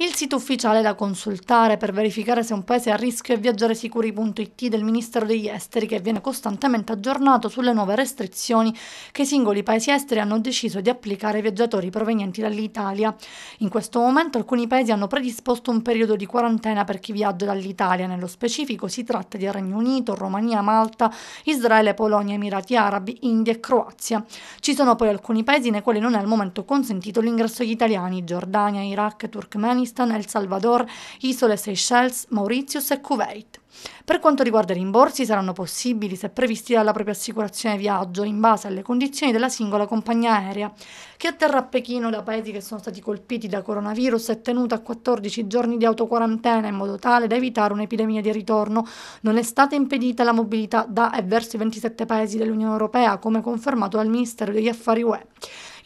Il sito ufficiale da consultare per verificare se un paese è a rischio è viaggiaresicuri.it del Ministero degli Esteri che viene costantemente aggiornato sulle nuove restrizioni che i singoli paesi esteri hanno deciso di applicare ai viaggiatori provenienti dall'Italia. In questo momento alcuni paesi hanno predisposto un periodo di quarantena per chi viaggia dall'Italia, nello specifico si tratta di Regno Unito, Romania, Malta, Israele, Polonia, Emirati Arabi, India e Croazia. Ci sono poi alcuni paesi nei quali non è al momento consentito l'ingresso agli italiani, Giordania, Iraq, Turkmenistan, Afghanistan, El Salvador, Isole Seychelles, Mauritius e Kuwait. Per quanto riguarda i rimborsi, saranno possibili se previsti dalla propria assicurazione viaggio in base alle condizioni della singola compagnia aerea, che atterrà a Pechino da paesi che sono stati colpiti da coronavirus e tenuta a 14 giorni di autoquarantena in modo tale da evitare un'epidemia di ritorno. Non è stata impedita la mobilità da e verso i 27 paesi dell'Unione Europea, come confermato dal Ministero degli Affari UE.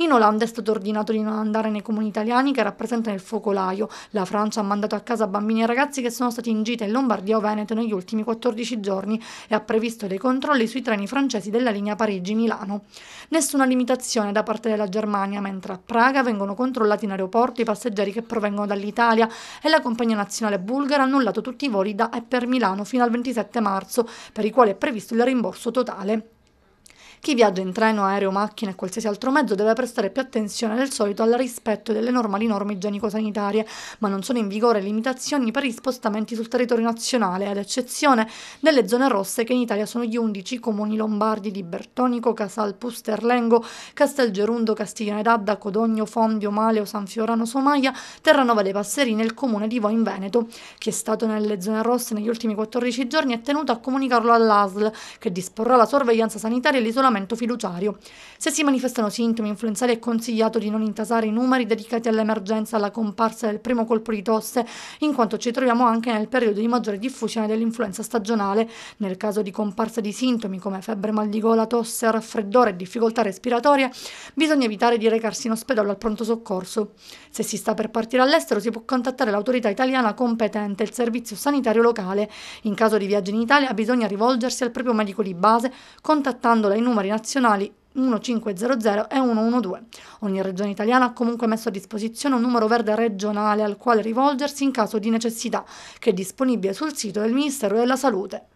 In Olanda è stato ordinato di non andare nei comuni italiani che rappresentano il focolaio. La Francia ha mandato a casa bambini e ragazzi che sono stati in gita in Lombardia o Veneto negli ultimi 14 giorni e ha previsto dei controlli sui treni francesi della linea Parigi-Milano. Nessuna limitazione da parte della Germania, mentre a Praga vengono controllati in aeroporto i passeggeri che provengono dall'Italia e la compagnia nazionale bulgara ha annullato tutti i voli da e per Milano fino al 27 marzo, per i quali è previsto il rimborso totale. Chi viaggia in treno, aereo, macchina e qualsiasi altro mezzo deve prestare più attenzione del solito al rispetto delle normali norme igienico-sanitarie, ma non sono in vigore limitazioni per gli spostamenti sul territorio nazionale, ad eccezione delle zone rosse che in Italia sono gli 11 comuni lombardi di Bertonico, Casal Pusterlengo, Castelgerundo, Castiglione d'Adda, Codogno, Fondio, Maleo, San Fiorano, Somaia, Terranova dei Passerini e il comune di Vo in Veneto, Chi è stato nelle zone rosse negli ultimi 14 giorni è tenuto a comunicarlo all'ASL, che disporrà la sorveglianza sanitaria e l'isolamento trattamento fiduciario. Se si manifestano sintomi influenzali è consigliato di non intasare i numeri dedicati all'emergenza alla comparsa del primo colpo di tosse, in quanto ci troviamo anche nel periodo di maggiore diffusione dell'influenza stagionale. Nel caso di comparsa di sintomi come febbre, mal di gola, tosse, raffreddore e difficoltà respiratorie, bisogna evitare di recarsi in ospedale al pronto soccorso. Se si sta per partire all'estero si può contattare l'autorità italiana competente, il servizio sanitario locale. In caso di viaggio in Italia bisogna rivolgersi al proprio medico di base contattandola ai numeri numeri nazionali 1500 e 112. Ogni regione italiana ha comunque messo a disposizione un numero verde regionale al quale rivolgersi in caso di necessità, che è disponibile sul sito del Ministero della Salute.